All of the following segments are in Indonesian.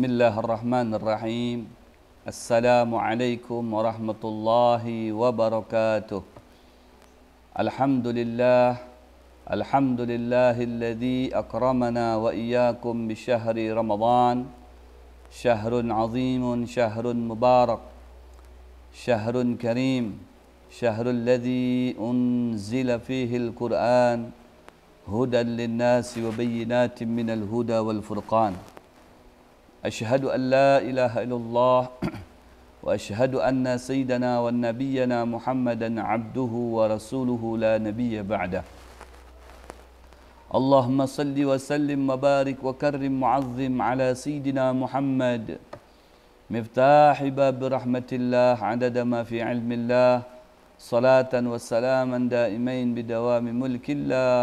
بسم الله الرحمن الرحيم السلام عليكم ورحمة الله وبركاته الحمد لله الحمد لله الذي أكرمنا وإياكم بشهر رمضان شهر عظيم شهر مبارك شهر كريم شهر الذي أنزل فيه القرآن هدى للناس وبينات من الهدى والفرقان أشهد أن لا إله إلا الله وأشهد أن سيدنا ونبينا محمدا عبده ورسوله لا نبي بعده اللهم صل وسلم وبارك وكرم معظم على سيدنا محمد مفتاح باب رحمة الله عدد ما في علم الله صلاة وسلاما دائمين بدوام ملك الله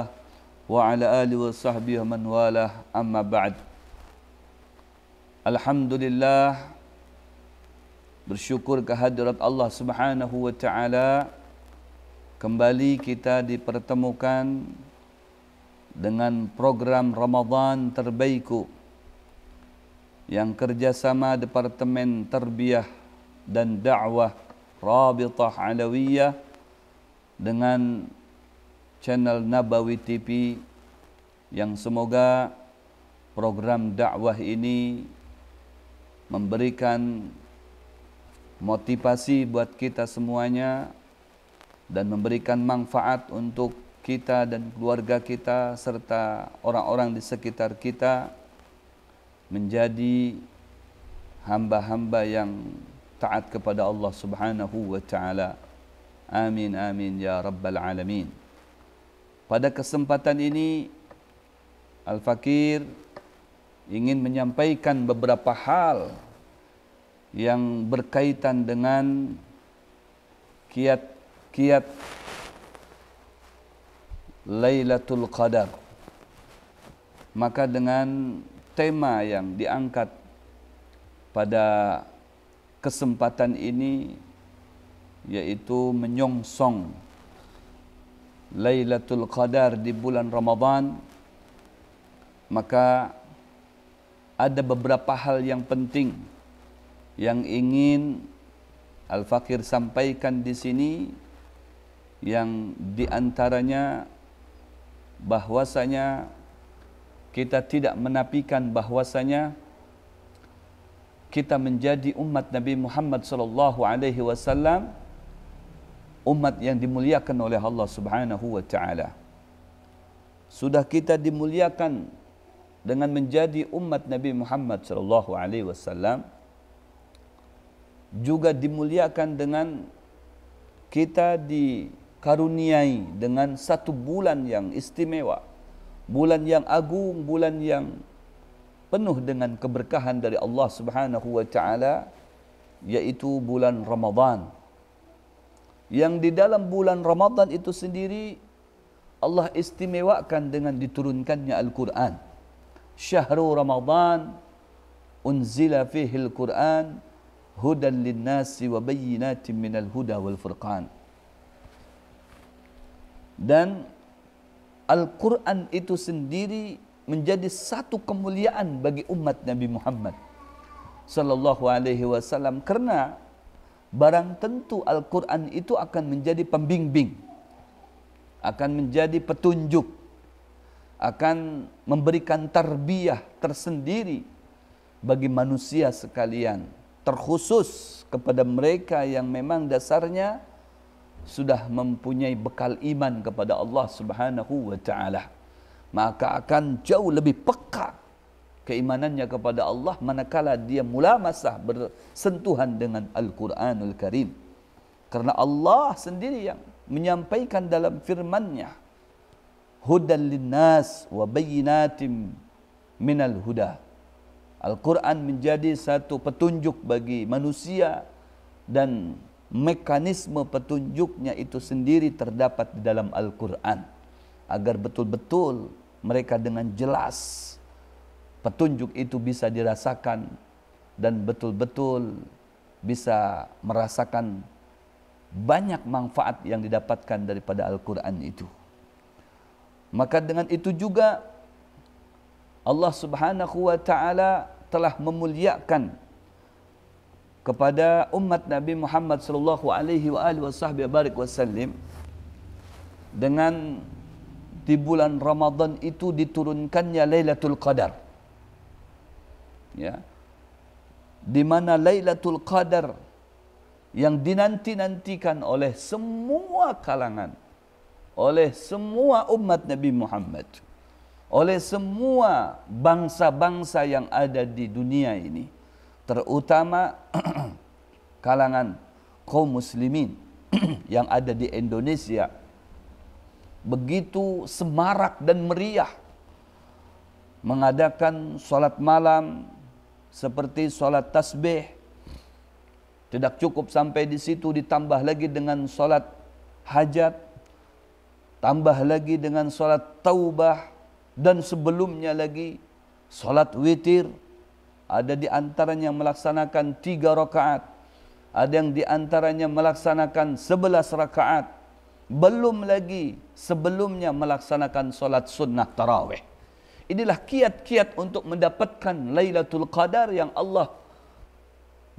وعلى آله وصحبه من والاه أما بعد Alhamdulillah bersyukur kehadirat Allah Subhanahu wa taala kembali kita dipertemukan dengan program Ramadan terbaikku yang kerjasama Departemen Terbiah dan Dakwah Rabitah Alawiyah dengan channel Nabawi TV yang semoga program dakwah ini memberikan motivasi buat kita semuanya dan memberikan manfaat untuk kita dan keluarga kita serta orang-orang di sekitar kita menjadi hamba-hamba yang taat kepada Allah Subhanahu wa taala. Amin amin ya rabbal alamin. Pada kesempatan ini Al-Fakir ingin menyampaikan beberapa hal yang berkaitan dengan kiat-kiat Lailatul Qadar. Maka dengan tema yang diangkat pada kesempatan ini yaitu menyongsong Lailatul Qadar di bulan Ramadan maka ada beberapa hal yang penting yang ingin Al-Fakir sampaikan di sini yang diantaranya bahwasanya kita tidak menafikan bahwasanya kita menjadi umat Nabi Muhammad sallallahu alaihi wasallam umat yang dimuliakan oleh Allah Subhanahu wa taala. Sudah kita dimuliakan dengan menjadi umat Nabi Muhammad sallallahu alaihi wasallam juga dimuliakan dengan kita dikaruniai dengan satu bulan yang istimewa bulan yang agung bulan yang penuh dengan keberkahan dari Allah Subhanahu wa taala yaitu bulan Ramadan yang di dalam bulan Ramadan itu sendiri Allah istimewakan dengan diturunkannya Al-Quran. syahrul Ramadan unzila fihil Quran hudan للناس وبينات من الهدى والفرقان. Dan Al-Quran itu sendiri menjadi satu kemuliaan bagi umat Nabi Muhammad sallallahu alaihi wasallam karena barang tentu Al-Quran itu akan menjadi pembimbing akan menjadi petunjuk akan memberikan tarbiyah tersendiri bagi manusia sekalian terkhusus kepada mereka yang memang dasarnya sudah mempunyai bekal iman kepada Allah Subhanahu wa taala maka akan jauh lebih peka keimanannya kepada Allah manakala dia mula masa bersentuhan dengan Al-Qur'anul Karim karena Allah sendiri yang menyampaikan dalam firman-Nya hudan linnas wa bayyinatim minal huda. Al-Quran menjadi satu petunjuk bagi manusia dan mekanisme petunjuknya itu sendiri terdapat di dalam Al-Quran. Agar betul-betul mereka dengan jelas petunjuk itu bisa dirasakan dan betul-betul bisa merasakan banyak manfaat yang didapatkan daripada Al-Quran itu. Maka dengan itu juga Allah Subhanahu wa taala telah memuliakan kepada umat Nabi Muhammad sallallahu alaihi wa alihi dengan di bulan Ramadan itu diturunkannya Lailatul Qadar. Ya. Di mana Lailatul Qadar yang dinanti-nantikan oleh semua kalangan oleh semua umat Nabi Muhammad, oleh semua bangsa-bangsa yang ada di dunia ini, terutama kalangan kaum muslimin yang ada di Indonesia. Begitu semarak dan meriah mengadakan sholat malam seperti sholat tasbih. Tidak cukup sampai di situ ditambah lagi dengan sholat hajat Tambah lagi dengan solat taubah dan sebelumnya lagi solat witir. Ada di antaranya melaksanakan tiga rakaat. Ada yang di antaranya melaksanakan sebelas rakaat. Belum lagi sebelumnya melaksanakan solat sunnah taraweh Inilah kiat-kiat untuk mendapatkan Lailatul Qadar yang Allah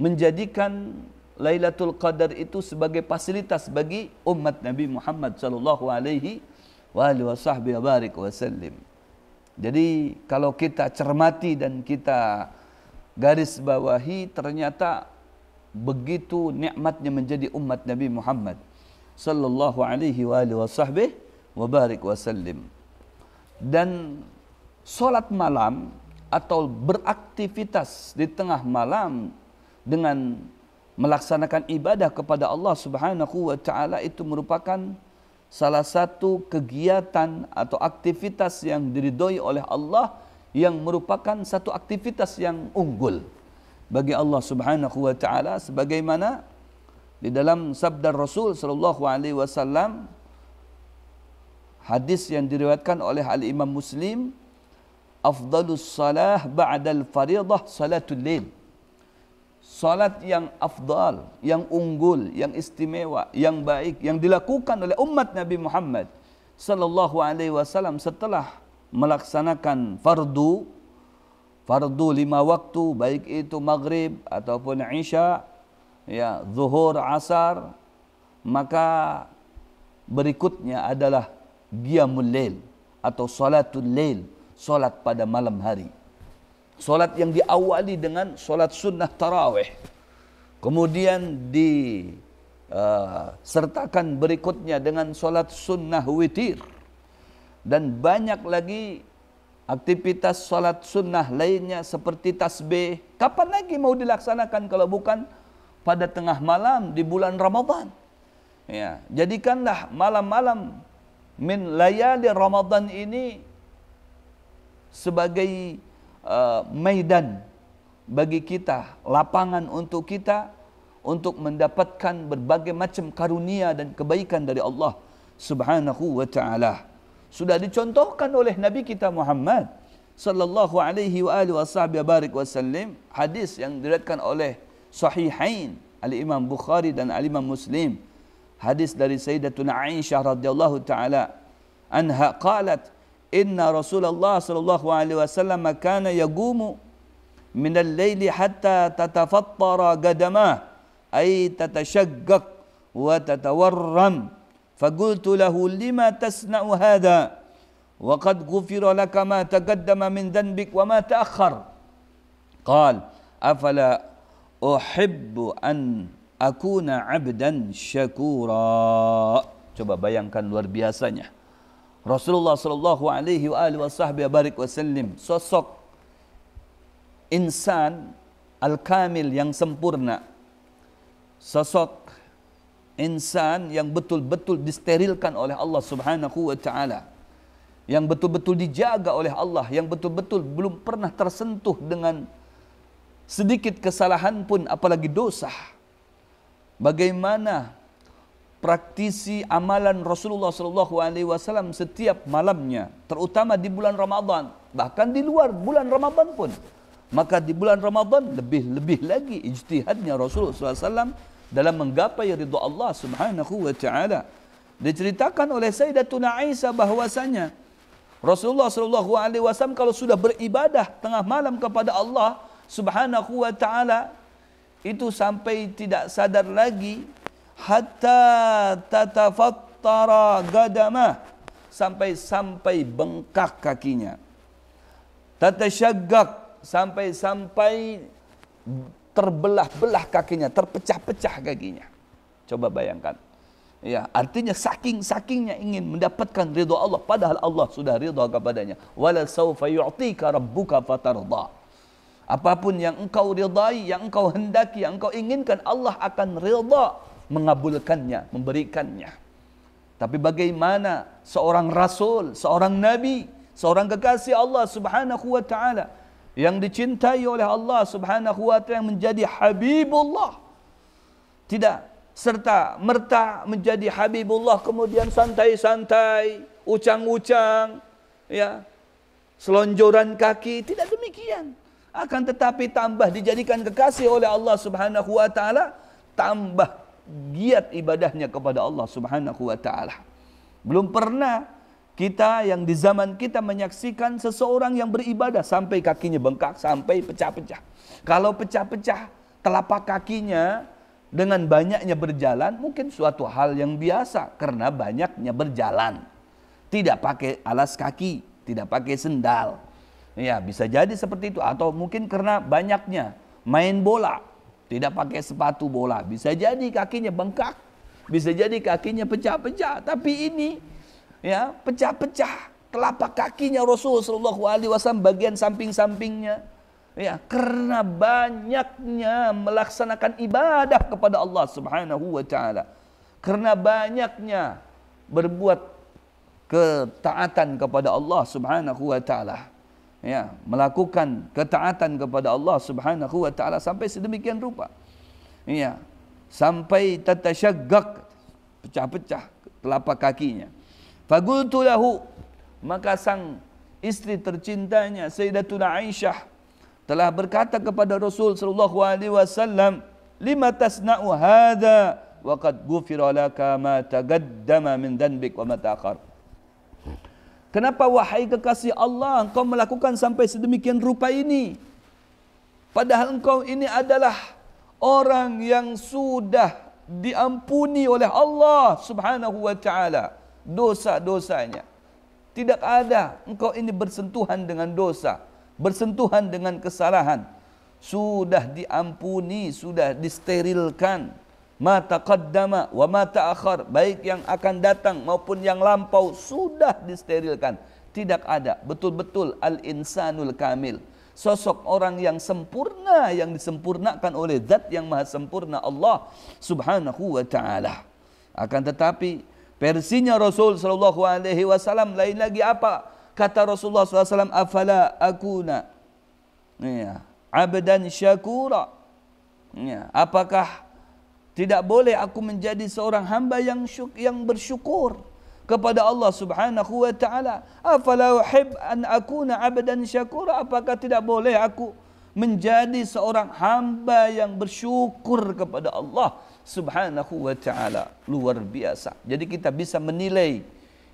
menjadikan Lailatul Qadar itu sebagai fasilitas bagi umat Nabi Muhammad sallallahu alaihi wa alihi wasallam. Jadi kalau kita cermati dan kita garis bawahi ternyata begitu nikmatnya menjadi umat Nabi Muhammad sallallahu alaihi wa alihi wasallam. Dan solat malam atau beraktivitas di tengah malam dengan melaksanakan ibadah kepada Allah Subhanahu wa taala itu merupakan salah satu kegiatan atau aktivitas yang diridhoi oleh Allah yang merupakan satu aktivitas yang unggul bagi Allah Subhanahu wa taala sebagaimana di dalam sabda Rasul sallallahu alaihi wasallam hadis yang diriwayatkan oleh Al Imam Muslim afdalus salah ba'dal fariidhah salatul lail Salat yang afdal, yang unggul, yang istimewa, yang baik yang dilakukan oleh umat Nabi Muhammad sallallahu alaihi wasallam setelah melaksanakan fardu fardu lima waktu baik itu maghrib ataupun isya ya zuhur asar maka berikutnya adalah qiyamul lail atau salatul lail salat pada malam hari Solat yang diawali dengan solat sunnah tarawih. Kemudian disertakan eh, berikutnya dengan solat sunnah witir. Dan banyak lagi aktivitas solat sunnah lainnya seperti tasbih. Kapan lagi mau dilaksanakan kalau bukan pada tengah malam di bulan Ramadan. Ya, jadikanlah malam-malam min layali Ramadan ini sebagai Eh, medan bagi kita, lapangan untuk kita untuk mendapatkan berbagai macam karunia dan kebaikan dari Allah Subhanahu wa taala. Sudah dicontohkan oleh Nabi kita Muhammad sallallahu alaihi wa alihi wasahbihi barik wasallim hadis yang diriatkan oleh sahihain Al Imam Bukhari dan Al Imam Muslim hadis dari Sayyidatuna Aisyah radhiyallahu taala anha qalat إن رسول الله صلى الله عليه وسلم كان يقوم من الليل حتى تتفطر قدماه أي تتشقق وتتورم فقلت له لما تصنع هذا وقد غفر لك ما تقدم من ذنبك وما تأخر قال أفلا أحب أن أكون عبدا شكورا coba bayangkan luar biasanya Rasulullah sallallahu alaihi wa alihi wasallim sosok insan al-kamil yang sempurna. Sosok insan yang betul-betul disterilkan oleh Allah Subhanahu wa taala. Yang betul-betul dijaga oleh Allah, yang betul-betul belum pernah tersentuh dengan sedikit kesalahan pun apalagi dosa. Bagaimana praktisi amalan Rasulullah sallallahu alaihi wasallam setiap malamnya terutama di bulan Ramadan bahkan di luar bulan Ramadan pun maka di bulan Ramadan lebih-lebih lagi ijtihadnya Rasulullah sallallahu alaihi wasallam dalam menggapai ridha Allah Subhanahu wa taala diceritakan oleh Sayyidatuna Aisyah bahwasanya Rasulullah sallallahu alaihi wasallam kalau sudah beribadah tengah malam kepada Allah Subhanahu wa taala itu sampai tidak sadar lagi hatta tatafattara gadamah sampai sampai bengkak kakinya tatasyaggak sampai sampai terbelah-belah kakinya terpecah-pecah kakinya coba bayangkan Ya, artinya saking-sakingnya ingin mendapatkan ridho Allah padahal Allah sudah ridho kepadanya. Wala saufa yu'tika rabbuka fatarda. Apapun yang engkau ridai, yang engkau hendaki, yang engkau inginkan Allah akan ridha mengabulkannya, memberikannya. Tapi bagaimana seorang rasul, seorang nabi, seorang kekasih Allah Subhanahu wa taala yang dicintai oleh Allah Subhanahu wa taala yang menjadi habibullah tidak serta merta menjadi habibullah kemudian santai-santai, ucang-ucang ya. Selonjoran kaki tidak demikian. Akan tetapi tambah dijadikan kekasih oleh Allah Subhanahu wa taala tambah giat ibadahnya kepada Allah Subhanahu wa taala. Belum pernah kita yang di zaman kita menyaksikan seseorang yang beribadah sampai kakinya bengkak, sampai pecah-pecah. Kalau pecah-pecah telapak kakinya dengan banyaknya berjalan mungkin suatu hal yang biasa karena banyaknya berjalan. Tidak pakai alas kaki, tidak pakai sendal. Ya, bisa jadi seperti itu atau mungkin karena banyaknya main bola tidak pakai sepatu bola, bisa jadi kakinya bengkak, bisa jadi kakinya pecah-pecah, tapi ini ya pecah-pecah telapak kakinya Rasulullah Shallallahu Alaihi Wasallam bagian samping-sampingnya ya karena banyaknya melaksanakan ibadah kepada Allah Subhanahu Wa Taala karena banyaknya berbuat ketaatan kepada Allah Subhanahu Wa Taala ya melakukan ketaatan kepada Allah Subhanahu wa taala sampai sedemikian rupa ya sampai tatasyaggaq pecah-pecah telapak kakinya fagultu lahu maka sang istri tercintanya sayyidatuna aisyah telah berkata kepada Rasul sallallahu alaihi wasallam lima tasna'u hadza wa qad ghufira laka ma taqaddama min dhanbik wa ma ta'akhkhar Kenapa wahai kekasih Allah engkau melakukan sampai sedemikian rupa ini? Padahal engkau ini adalah orang yang sudah diampuni oleh Allah Subhanahu wa taala dosa-dosanya. Tidak ada engkau ini bersentuhan dengan dosa, bersentuhan dengan kesalahan. Sudah diampuni, sudah disterilkan. Mata taqaddama wa Mata akhar, baik yang akan datang maupun yang lampau sudah disterilkan tidak ada betul-betul al insanul kamil sosok orang yang sempurna yang disempurnakan oleh zat yang maha sempurna Allah subhanahu wa taala akan tetapi versinya Rasul sallallahu alaihi wasallam lain lagi apa kata Rasulullah sallallahu alaihi wasallam afala akuna ya abdan syakura ya apakah tidak boleh aku menjadi seorang hamba yang syuk, yang bersyukur kepada Allah Subhanahu wa taala afala uhib an akuna abadan syakura apakah tidak boleh aku menjadi seorang hamba yang bersyukur kepada Allah Subhanahu wa taala luar biasa jadi kita bisa menilai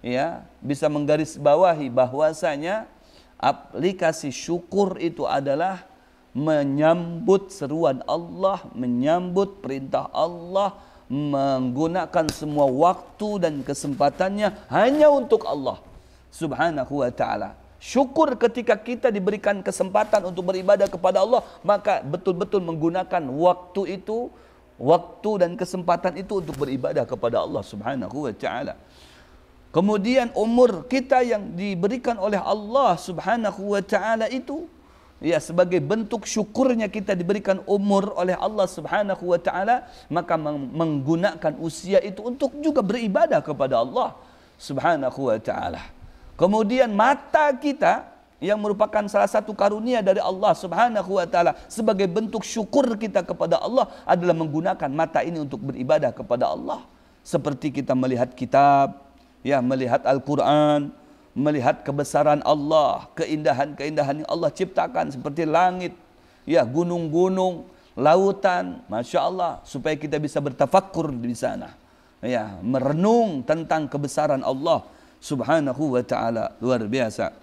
ya bisa menggaris bawahi bahwasanya aplikasi syukur itu adalah menyambut seruan Allah, menyambut perintah Allah, menggunakan semua waktu dan kesempatannya hanya untuk Allah Subhanahu wa taala. Syukur ketika kita diberikan kesempatan untuk beribadah kepada Allah, maka betul-betul menggunakan waktu itu, waktu dan kesempatan itu untuk beribadah kepada Allah Subhanahu wa taala. Kemudian umur kita yang diberikan oleh Allah Subhanahu wa taala itu ya sebagai bentuk syukurnya kita diberikan umur oleh Allah Subhanahu wa taala maka menggunakan usia itu untuk juga beribadah kepada Allah Subhanahu wa taala. Kemudian mata kita yang merupakan salah satu karunia dari Allah Subhanahu wa taala sebagai bentuk syukur kita kepada Allah adalah menggunakan mata ini untuk beribadah kepada Allah seperti kita melihat kitab ya melihat Al-Qur'an melihat kebesaran Allah, keindahan-keindahan yang Allah ciptakan seperti langit, ya gunung-gunung, lautan, masya Allah, supaya kita bisa bertafakur di sana, ya merenung tentang kebesaran Allah Subhanahu wa taala luar biasa.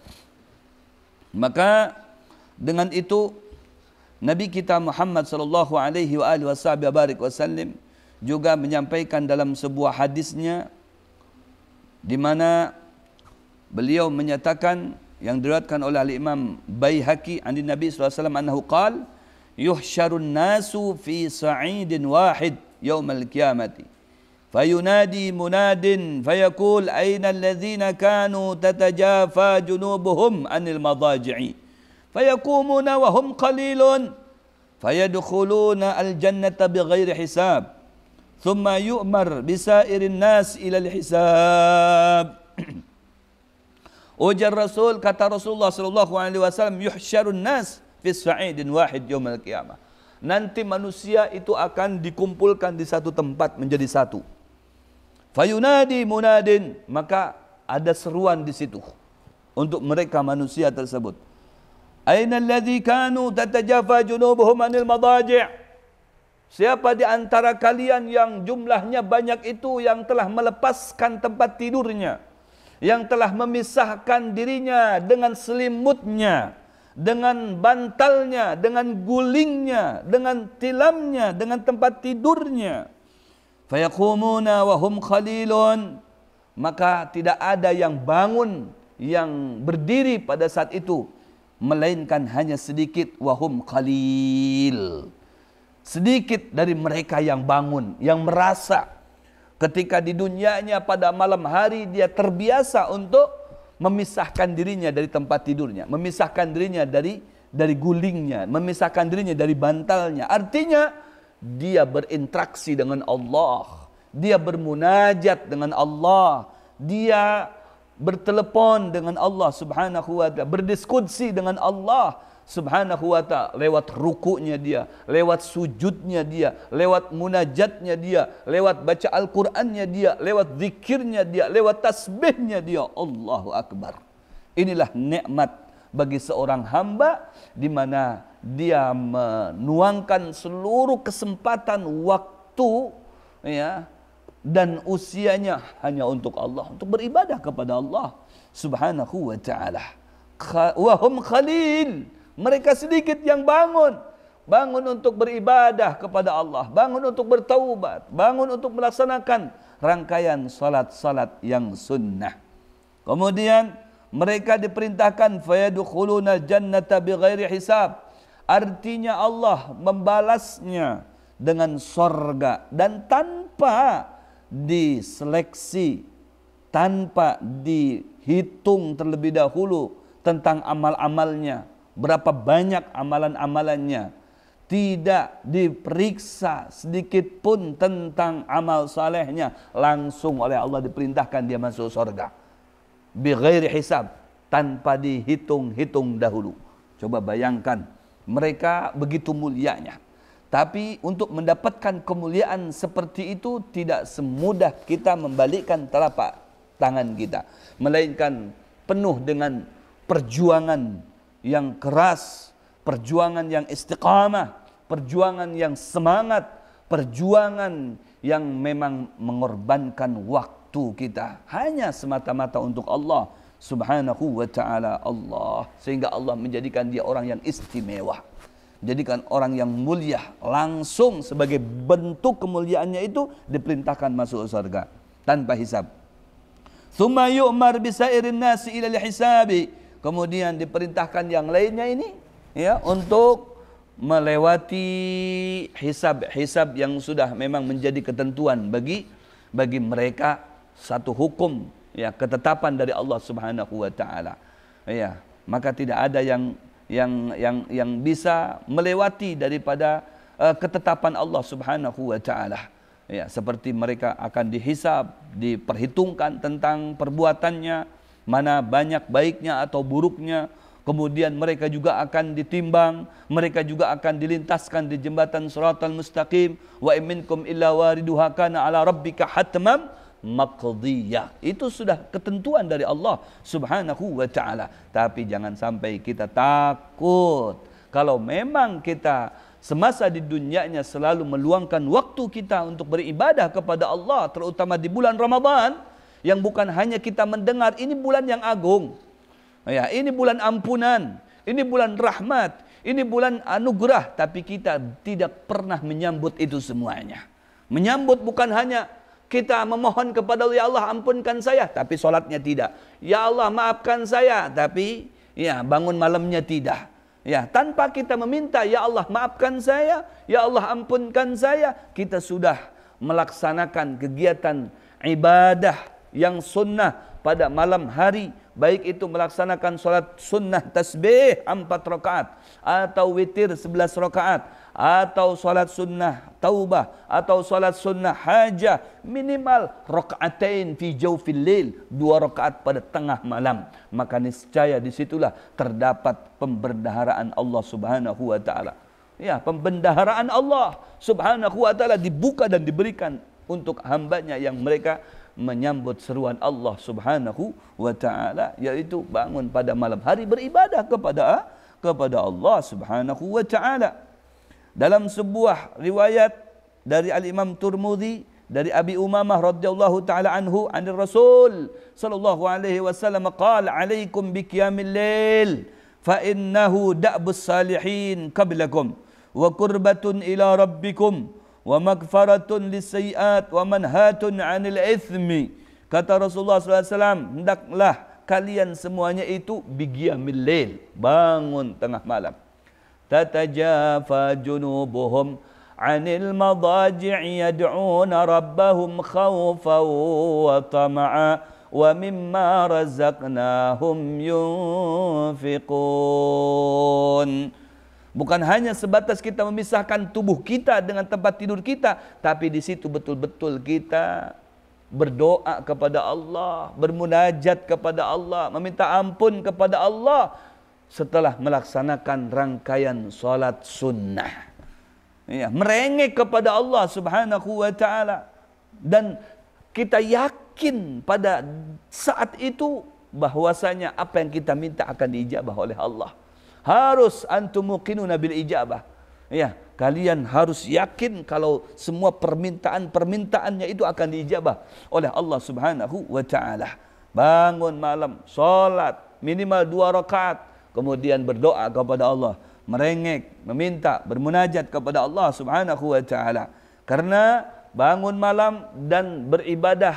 Maka dengan itu Nabi kita Muhammad sallallahu alaihi wa alihi wasallam juga menyampaikan dalam sebuah hadisnya di mana beliau menyatakan yang diriwayatkan oleh al-Imam Baihaqi an Nabi sallallahu alaihi wasallam annahu qala yuhsyarun nasu fi sa'idin wahid yaumal qiyamati فينادي مناد فيقول أين الذين كانوا تتجافى جنوبهم عن المضاجع فيقومون وهم قليل فيدخلون الجنة بغير حساب ثم يؤمر بسائر الناس إلى الحساب Ujar Rasul kata Rasulullah sallallahu alaihi wasallam yuhsyarun nas fi sa'idin wahid yaumil qiyamah. Nanti manusia itu akan dikumpulkan di satu tempat menjadi satu. Fayunadi munadin maka ada seruan di situ untuk mereka manusia tersebut. Aina alladhi kanu tatajafa junubuhum anil madaji' Siapa di antara kalian yang jumlahnya banyak itu yang telah melepaskan tempat tidurnya? yang telah memisahkan dirinya dengan selimutnya, dengan bantalnya, dengan gulingnya, dengan tilamnya, dengan tempat tidurnya. Fayaqumuna wa khalilun. Maka tidak ada yang bangun yang berdiri pada saat itu melainkan hanya sedikit wahum khalil. Sedikit dari mereka yang bangun, yang merasa Ketika di dunianya pada malam hari dia terbiasa untuk memisahkan dirinya dari tempat tidurnya, memisahkan dirinya dari dari gulingnya, memisahkan dirinya dari bantalnya. Artinya dia berinteraksi dengan Allah, dia bermunajat dengan Allah, dia bertelepon dengan Allah Subhanahu wa taala, berdiskusi dengan Allah, subhanahu wa ta'ala lewat rukunya dia, lewat sujudnya dia, lewat munajatnya dia, lewat baca Al-Qur'annya dia, lewat zikirnya dia, lewat tasbihnya dia. Allahu akbar. Inilah nikmat bagi seorang hamba di mana dia menuangkan seluruh kesempatan waktu ya dan usianya hanya untuk Allah untuk beribadah kepada Allah subhanahu wa taala khalil mereka sedikit yang bangun. Bangun untuk beribadah kepada Allah. Bangun untuk bertaubat. Bangun untuk melaksanakan rangkaian salat-salat yang sunnah. Kemudian mereka diperintahkan fayadukhuluna jannata bighairi hisab. Artinya Allah membalasnya dengan sorga dan tanpa diseleksi, tanpa dihitung terlebih dahulu tentang amal-amalnya berapa banyak amalan-amalannya, tidak diperiksa sedikit pun tentang amal salehnya, langsung oleh Allah diperintahkan dia masuk surga. Bighairi hisab, tanpa dihitung-hitung dahulu. Coba bayangkan, mereka begitu mulianya. Tapi untuk mendapatkan kemuliaan seperti itu tidak semudah kita membalikkan telapak tangan kita. Melainkan penuh dengan perjuangan yang keras, perjuangan yang istiqamah, perjuangan yang semangat, perjuangan yang memang mengorbankan waktu kita hanya semata-mata untuk Allah Subhanahu wa taala Allah sehingga Allah menjadikan dia orang yang istimewa jadikan orang yang mulia langsung sebagai bentuk kemuliaannya itu diperintahkan masuk surga tanpa hisab. Thumma yu'mar bisairin nasi ila الحساب kemudian diperintahkan yang lainnya ini ya untuk melewati hisab-hisab yang sudah memang menjadi ketentuan bagi bagi mereka satu hukum ya ketetapan dari Allah Subhanahu wa taala. Ya, maka tidak ada yang yang yang yang bisa melewati daripada uh, ketetapan Allah Subhanahu wa taala. Ya, seperti mereka akan dihisab, diperhitungkan tentang perbuatannya, mana banyak baiknya atau buruknya. Kemudian mereka juga akan ditimbang, mereka juga akan dilintaskan di jembatan Shiratal Mustaqim. Wa minkum illa wariduha kana ala rabbika hatman maqdiyah. Itu sudah ketentuan dari Allah Subhanahu wa taala. Tapi jangan sampai kita takut. Kalau memang kita semasa di dunianya selalu meluangkan waktu kita untuk beribadah kepada Allah terutama di bulan Ramadan, yang bukan hanya kita mendengar ini bulan yang agung. Ya, ini bulan ampunan, ini bulan rahmat, ini bulan anugerah tapi kita tidak pernah menyambut itu semuanya. Menyambut bukan hanya kita memohon kepada Allah, ya Allah ampunkan saya, tapi sholatnya tidak. Ya Allah maafkan saya, tapi ya bangun malamnya tidak. Ya, tanpa kita meminta, ya Allah maafkan saya, ya Allah ampunkan saya, kita sudah melaksanakan kegiatan ibadah yang sunnah pada malam hari baik itu melaksanakan solat sunnah tasbih empat rakaat atau witir sebelas rakaat atau solat sunnah taubah atau solat sunnah hajah minimal rakaatain fi jawfil lil dua rakaat pada tengah malam maka niscaya di situlah terdapat pemberdaharaan Allah Subhanahu wa taala ya pembendaharaan Allah Subhanahu wa taala dibuka dan diberikan untuk hambanya yang mereka menyambut seruan Allah Subhanahu wa taala iaitu bangun pada malam hari beribadah kepada ah, kepada Allah Subhanahu wa taala. Dalam sebuah riwayat dari Al Imam Turmudi dari Abi Umamah radhiyallahu taala anhu anil Rasul sallallahu alaihi wasallam qala alaikum biqiyamil lail fa innahu da'bus salihin qablakum wa qurbatun ila rabbikum wa magfaratun lisayiat wa manhatun anil ithmi. Kata Rasulullah SAW, hendaklah kalian semuanya itu bigiyamil lail, bangun tengah malam. Tatajafa junubuhum anil madaji'i yad'una rabbahum khawfan wa tama'a wa mimma razaqnahum yunfiqun. Bukan hanya sebatas kita memisahkan tubuh kita dengan tempat tidur kita, tapi di situ betul-betul kita berdoa kepada Allah, bermunajat kepada Allah, meminta ampun kepada Allah setelah melaksanakan rangkaian salat sunnah. Ya, merengek kepada Allah Subhanahu wa taala dan kita yakin pada saat itu bahwasanya apa yang kita minta akan diijabah oleh Allah. harus antum muqinuna bil ijabah. Ya, kalian harus yakin kalau semua permintaan-permintaannya itu akan diijabah oleh Allah Subhanahu wa taala. Bangun malam, salat minimal dua rakaat, kemudian berdoa kepada Allah, merengek, meminta, bermunajat kepada Allah Subhanahu wa taala. Karena bangun malam dan beribadah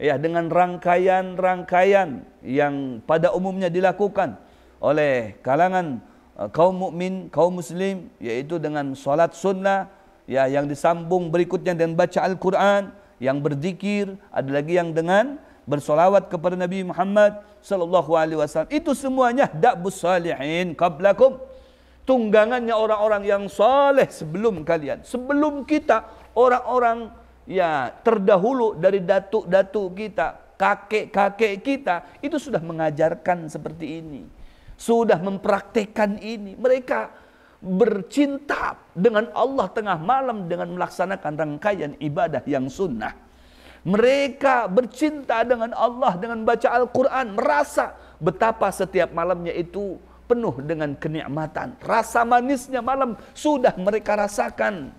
ya dengan rangkaian-rangkaian yang pada umumnya dilakukan oleh kalangan uh, kaum mukmin, kaum muslim yaitu dengan solat sunnah ya yang disambung berikutnya dengan baca Al-Quran, yang berzikir, ada lagi yang dengan bersolawat kepada Nabi Muhammad sallallahu alaihi wasallam. Itu semuanya dakbus salihin qablakum. Tunggangannya orang-orang yang soleh sebelum kalian, sebelum kita orang-orang ya terdahulu dari datuk-datuk kita, kakek-kakek kita itu sudah mengajarkan seperti ini. sudah mempraktekkan ini. Mereka bercinta dengan Allah tengah malam dengan melaksanakan rangkaian ibadah yang sunnah. Mereka bercinta dengan Allah dengan baca Al-Quran. Merasa betapa setiap malamnya itu penuh dengan kenikmatan. Rasa manisnya malam sudah mereka rasakan.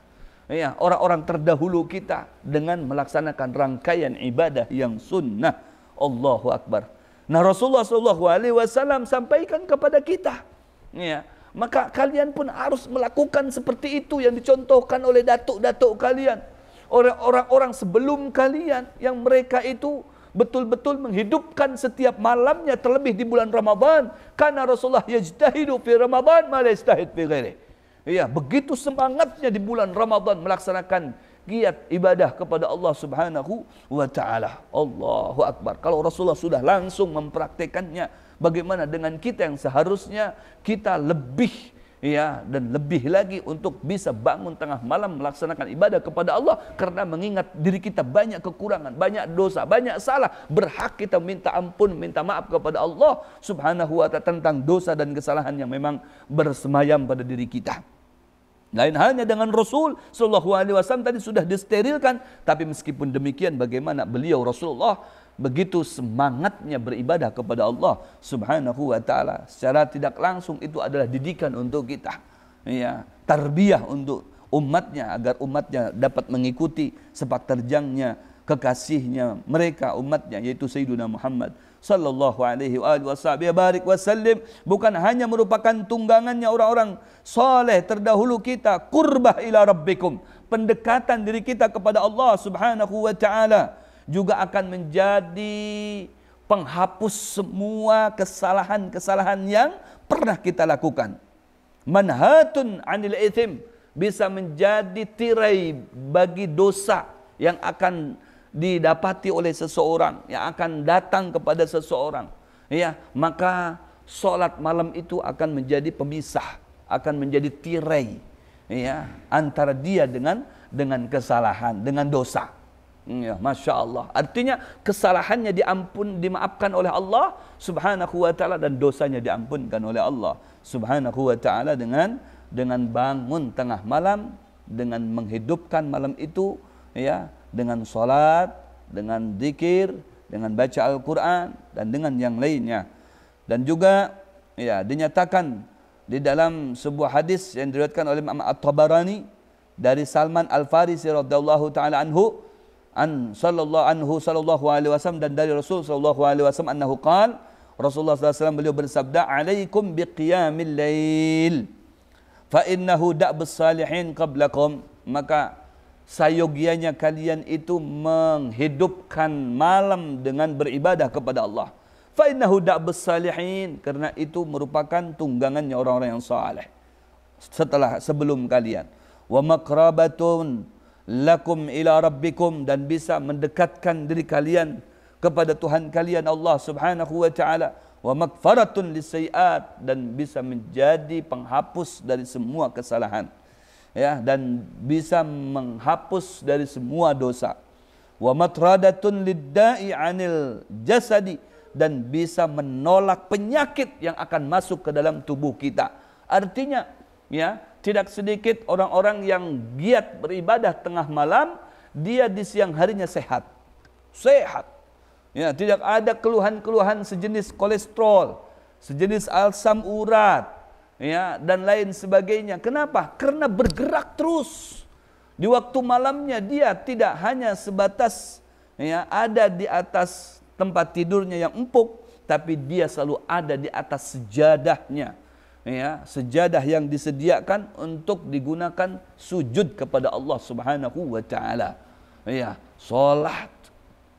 Ya, orang-orang terdahulu kita dengan melaksanakan rangkaian ibadah yang sunnah. Allahu Akbar. Nah Rasulullah sallallahu alaihi wasallam sampaikan kepada kita. Ya. Maka kalian pun harus melakukan seperti itu yang dicontohkan oleh datuk-datuk kalian. Orang-orang sebelum kalian yang mereka itu betul-betul menghidupkan setiap malamnya terlebih di bulan Ramadhan, karena Rasulullah yajtahidu fi Ramadan ma la yajtahid fi ghairi. Ya, begitu semangatnya di bulan Ramadhan melaksanakan giat ibadah kepada Allah Subhanahu wa taala. Allahu akbar. Kalau Rasulullah sudah langsung mempraktekannya, bagaimana dengan kita yang seharusnya kita lebih ya dan lebih lagi untuk bisa bangun tengah malam melaksanakan ibadah kepada Allah karena mengingat diri kita banyak kekurangan, banyak dosa, banyak salah, berhak kita minta ampun, minta maaf kepada Allah Subhanahu wa taala tentang dosa dan kesalahan yang memang bersemayam pada diri kita. Lain halnya dengan Rasul Shallallahu Alaihi Wasallam tadi sudah disterilkan, tapi meskipun demikian bagaimana beliau Rasulullah begitu semangatnya beribadah kepada Allah Subhanahu Wa Taala secara tidak langsung itu adalah didikan untuk kita, ya tarbiyah untuk umatnya agar umatnya dapat mengikuti sepak terjangnya kekasihnya mereka umatnya yaitu Sayyiduna Muhammad sallallahu alaihi wa alihi wasallam ya barik wasallim bukan hanya merupakan tunggangannya orang-orang saleh terdahulu kita kurbah ila rabbikum pendekatan diri kita kepada Allah subhanahu wa taala juga akan menjadi penghapus semua kesalahan-kesalahan yang pernah kita lakukan manhatun anil itsim bisa menjadi tirai bagi dosa yang akan didapati oleh seseorang yang akan datang kepada seseorang ya maka solat malam itu akan menjadi pemisah akan menjadi tirai ya antara dia dengan dengan kesalahan dengan dosa hmm, ya masya Allah artinya kesalahannya diampun dimaafkan oleh Allah subhanahu wa taala dan dosanya diampunkan oleh Allah subhanahu wa taala dengan dengan bangun tengah malam dengan menghidupkan malam itu ya dengan salat, dengan zikir, dengan baca Al-Quran dan dengan yang lainnya. Dan juga ya dinyatakan di dalam sebuah hadis yang diriwayatkan oleh Imam At-Tabarani dari Salman Al-Farisi radhiyallahu taala anhu an sallallahu anhu sallallahu alaihi wasallam dan dari Rasul sallallahu alaihi wasallam annahu qala Rasulullah sallallahu alaihi wasallam beliau bersabda alaikum biqiyamil lail fa innahu da'bus qablakum maka sayogianya kalian itu menghidupkan malam dengan beribadah kepada Allah. Fa innahu da'bus salihin karena itu merupakan tunggangannya orang-orang yang saleh setelah sebelum kalian. Wa maqrabatun lakum ila rabbikum dan bisa mendekatkan diri kalian kepada Tuhan kalian Allah Subhanahu wa taala wa magfaratun lisayiat dan bisa menjadi penghapus dari semua kesalahan. ya dan bisa menghapus dari semua dosa. Wa matradatun lidda'i 'anil jasadi dan bisa menolak penyakit yang akan masuk ke dalam tubuh kita. Artinya, ya, tidak sedikit orang-orang yang giat beribadah tengah malam, dia di siang harinya sehat. Sehat. Ya, tidak ada keluhan-keluhan sejenis kolesterol, sejenis alsam urat, ya dan lain sebagainya. Kenapa? Karena bergerak terus. Di waktu malamnya dia tidak hanya sebatas ya ada di atas tempat tidurnya yang empuk, tapi dia selalu ada di atas sejadahnya. Ya, sejadah yang disediakan untuk digunakan sujud kepada Allah Subhanahu wa taala. Ya, salat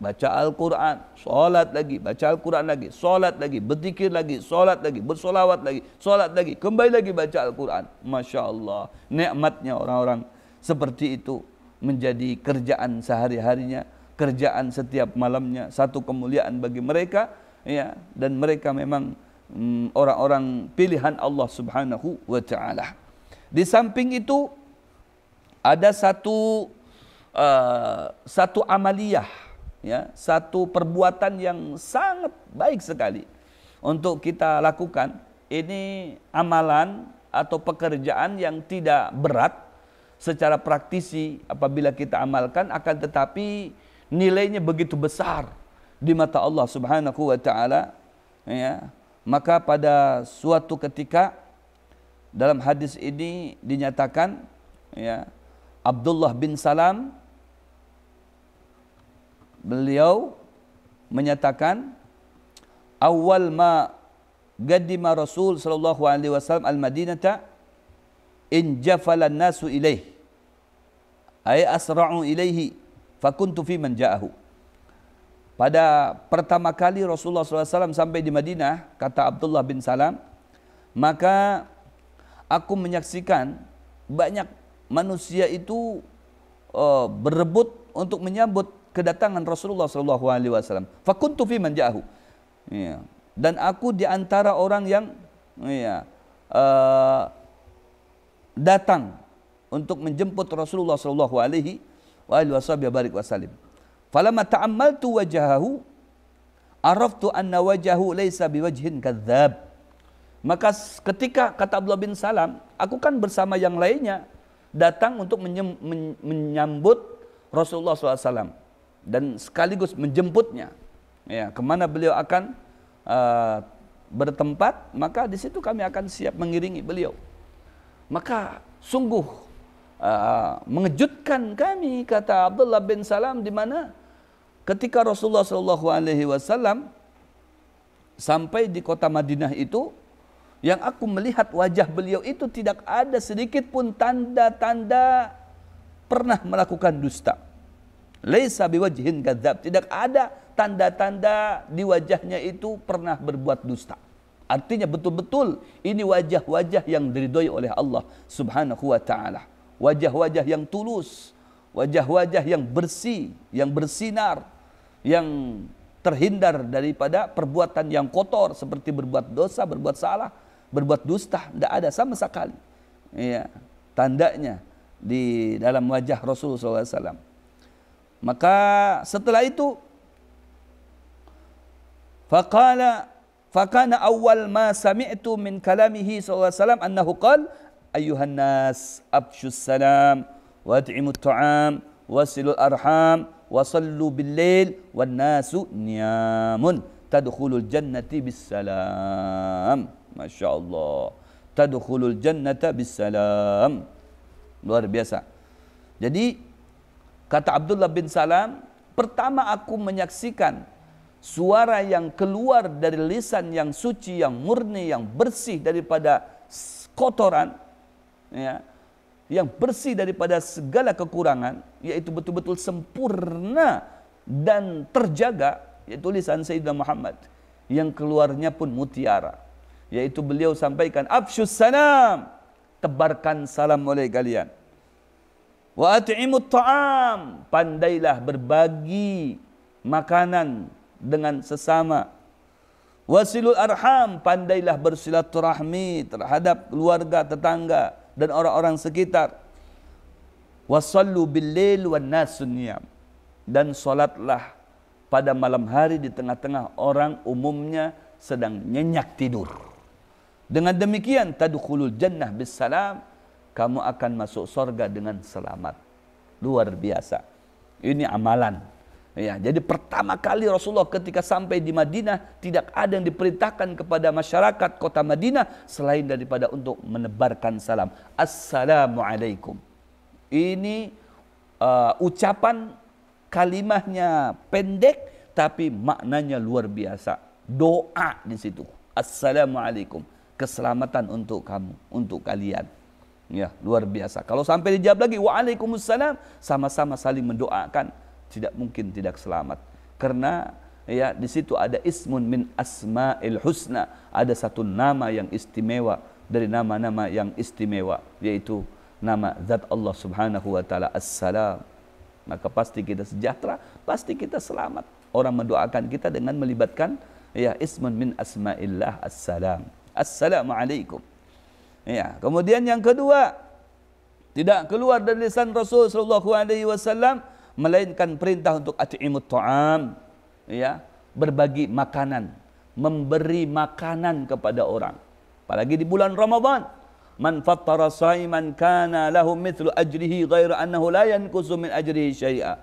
baca Al-Quran, solat lagi, baca Al-Quran lagi, solat lagi, berzikir lagi, solat lagi, bersolawat lagi, solat lagi, kembali lagi baca Al-Quran. Masya Allah, nikmatnya orang-orang seperti itu menjadi kerjaan sehari-harinya, kerjaan setiap malamnya, satu kemuliaan bagi mereka, ya, dan mereka memang hmm, orang-orang pilihan Allah Subhanahu wa taala. Di samping itu ada satu uh, satu amaliyah. ya satu perbuatan yang sangat baik sekali untuk kita lakukan ini amalan atau pekerjaan yang tidak berat secara praktisi apabila kita amalkan akan tetapi nilainya begitu besar di mata Allah Subhanahu wa taala ya maka pada suatu ketika dalam hadis ini dinyatakan ya Abdullah bin Salam beliau menyatakan awal ma gadima Rasul sallallahu alaihi wasallam al-Madinata injafala nasu ilaih ay asra'u ilaihi fakuntu fi man ja'ahu pada pertama kali Rasulullah SAW sampai di Madinah, kata Abdullah bin Salam, maka aku menyaksikan banyak manusia itu uh, berebut untuk menyambut kedatangan Rasulullah Shallallahu Alaihi Wasallam. Fakuntu fi manjahu. Ya. Dan aku di antara orang yang ya, uh, datang untuk menjemput Rasulullah Shallallahu Alaihi Wasallam. Falamma ta'ammaltu wajahahu araftu anna wajahu laisa biwajhin kadzab. Maka ketika kata Abdullah bin Salam, aku kan bersama yang lainnya datang untuk menyambut Rasulullah Alaihi Wasallam dan sekaligus menjemputnya ya kemana beliau akan uh, bertempat maka di situ kami akan siap mengiringi beliau maka sungguh uh, mengejutkan kami kata Abdullah bin Salam di mana ketika Rasulullah Shallallahu Alaihi Wasallam sampai di kota Madinah itu yang aku melihat wajah beliau itu tidak ada sedikit pun tanda-tanda pernah melakukan dusta. Laisa biwajhin kadzab. Tidak ada tanda-tanda di wajahnya itu pernah berbuat dusta. Artinya betul-betul ini wajah-wajah yang diridhoi oleh Allah Subhanahu wa taala. Wajah-wajah yang tulus, wajah-wajah yang bersih, yang bersinar, yang terhindar daripada perbuatan yang kotor seperti berbuat dosa, berbuat salah, berbuat dusta, tidak ada sama sekali. Iya, tandanya di dalam wajah Rasulullah SAW. Maka setelah itu faqala fakana awal ma sami'tu min kalamihi sallallahu alaihi wasallam annahu qala ayyuhan nas abshus salam wa at'imu at'am wasilu arham wa sallu bil lail wan nasu niyamun tadkhulul jannati bis salam masyaallah tadkhulul jannata bis salam luar biasa jadi Kata Abdullah bin Salam, pertama aku menyaksikan suara yang keluar dari lisan yang suci, yang murni, yang bersih daripada kotoran, ya, yang bersih daripada segala kekurangan, yaitu betul-betul sempurna dan terjaga, yaitu lisan Sayyidina Muhammad, yang keluarnya pun mutiara. Yaitu beliau sampaikan, Afshus salam, tebarkan salam oleh kalian. Wa at'imu ta'am. Pandailah berbagi makanan dengan sesama. Wasilul arham. Pandailah bersilaturahmi terhadap keluarga, tetangga dan orang-orang sekitar. Wasallu billil wa nasunyam. Dan solatlah pada malam hari di tengah-tengah orang umumnya sedang nyenyak tidur. Dengan demikian tadkhulul jannah bis salam kamu akan masuk sorga dengan selamat. Luar biasa. Ini amalan. Ya, jadi pertama kali Rasulullah ketika sampai di Madinah tidak ada yang diperintahkan kepada masyarakat kota Madinah selain daripada untuk menebarkan salam. Assalamualaikum. Ini uh, ucapan kalimahnya pendek tapi maknanya luar biasa. Doa di situ. Assalamualaikum. Keselamatan untuk kamu, untuk kalian. Ya, luar biasa. Kalau sampai dijawab lagi, waalaikumsalam, sama-sama saling mendoakan. Tidak mungkin tidak selamat. Karena ya di situ ada ismun min asma'il husna. Ada satu nama yang istimewa dari nama-nama yang istimewa. Yaitu nama zat Allah subhanahu wa ta'ala assalam. Maka pasti kita sejahtera, pasti kita selamat. Orang mendoakan kita dengan melibatkan ya ismun min asma'illah assalam. Assalamualaikum. Ya, kemudian yang kedua tidak keluar dari lisan Rasul sallallahu alaihi wasallam melainkan perintah untuk at'imut ta'am. Ya, berbagi makanan, memberi makanan kepada orang. Apalagi di bulan Ramadan. Man fattara saiman kana lahu mithlu ajrihi ghairu annahu la yanqusu min ajrihi syai'a.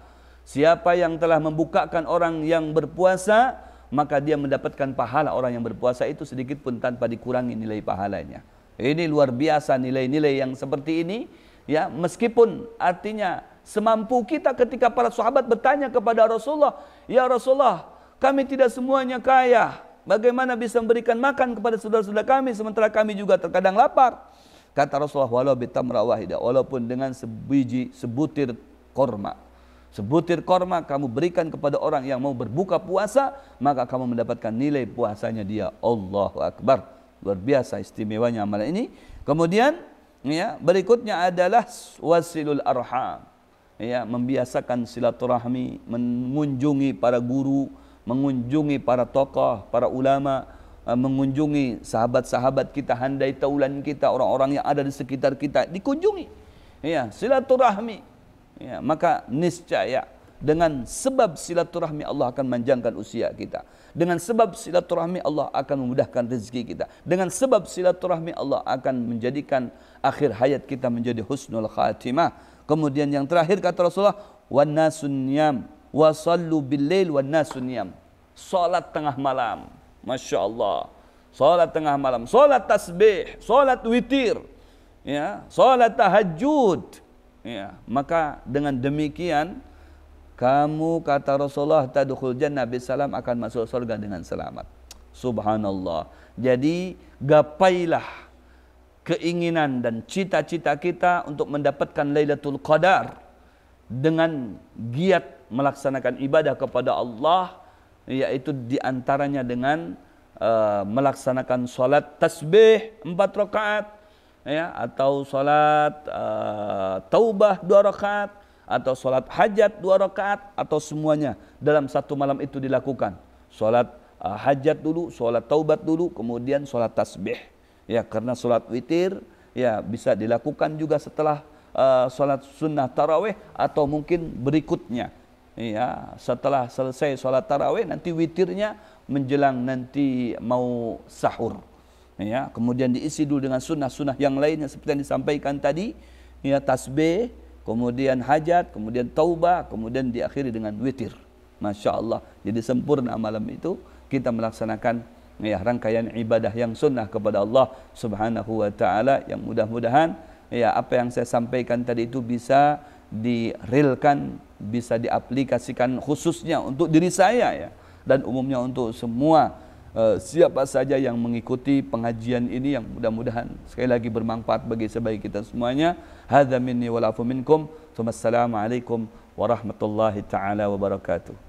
Siapa yang telah membukakan orang yang berpuasa, maka dia mendapatkan pahala orang yang berpuasa itu sedikit pun tanpa dikurangi nilai pahalanya. Ini luar biasa nilai-nilai yang seperti ini ya meskipun artinya semampu kita ketika para sahabat bertanya kepada Rasulullah, "Ya Rasulullah, kami tidak semuanya kaya. Bagaimana bisa memberikan makan kepada saudara-saudara kami sementara kami juga terkadang lapar?" Kata Rasulullah, "Walau bitamra wahida, walaupun dengan sebiji sebutir korma." Sebutir korma kamu berikan kepada orang yang mau berbuka puasa, maka kamu mendapatkan nilai puasanya dia. Allahu Akbar. luar biasa istimewanya amalan ini kemudian ya berikutnya adalah wasilul arham ya membiasakan silaturahmi mengunjungi para guru mengunjungi para tokoh para ulama eh, mengunjungi sahabat-sahabat kita handai taulan kita orang-orang yang ada di sekitar kita dikunjungi ya silaturahmi ya maka niscaya dengan sebab silaturahmi Allah akan manjangkan usia kita. Dengan sebab silaturahmi Allah akan memudahkan rezeki kita. Dengan sebab silaturahmi Allah akan menjadikan akhir hayat kita menjadi husnul khatimah. Kemudian yang terakhir kata Rasulullah, "Wan nasunyam wa sallu bil-lail wan nasunyam." Salat tengah malam. Masya-Allah. Salat tengah malam, salat tasbih, salat witir. Ya, salat tahajud. Ya, maka dengan demikian kamu kata Rasulullah tadkhul jannah bisalam akan masuk surga dengan selamat. Subhanallah. Jadi gapailah keinginan dan cita-cita kita untuk mendapatkan Lailatul Qadar dengan giat melaksanakan ibadah kepada Allah yaitu di antaranya dengan uh, melaksanakan salat tasbih 4 rakaat ya atau salat uh, taubah 2 rakaat atau sholat hajat dua rakaat atau semuanya dalam satu malam itu dilakukan. Sholat uh, hajat dulu, sholat taubat dulu, kemudian sholat tasbih. Ya karena sholat witir ya bisa dilakukan juga setelah uh, sholat sunnah taraweh atau mungkin berikutnya. Ya setelah selesai sholat taraweh nanti witirnya menjelang nanti mau sahur. Ya kemudian diisi dulu dengan sunnah-sunnah yang lainnya seperti yang disampaikan tadi. Ya tasbih kemudian hajat, kemudian taubah, kemudian diakhiri dengan witir. Masya Allah. Jadi sempurna malam itu kita melaksanakan ya, rangkaian ibadah yang sunnah kepada Allah Subhanahu wa taala yang mudah-mudahan ya apa yang saya sampaikan tadi itu bisa direlkan, bisa diaplikasikan khususnya untuk diri saya ya dan umumnya untuk semua Eh, siapa saja yang mengikuti pengajian ini yang mudah-mudahan sekali lagi bermanfaat bagi sebaik kita semuanya. Hadza minni wa la'fu minkum. Assalamualaikum warahmatullahi taala wabarakatuh.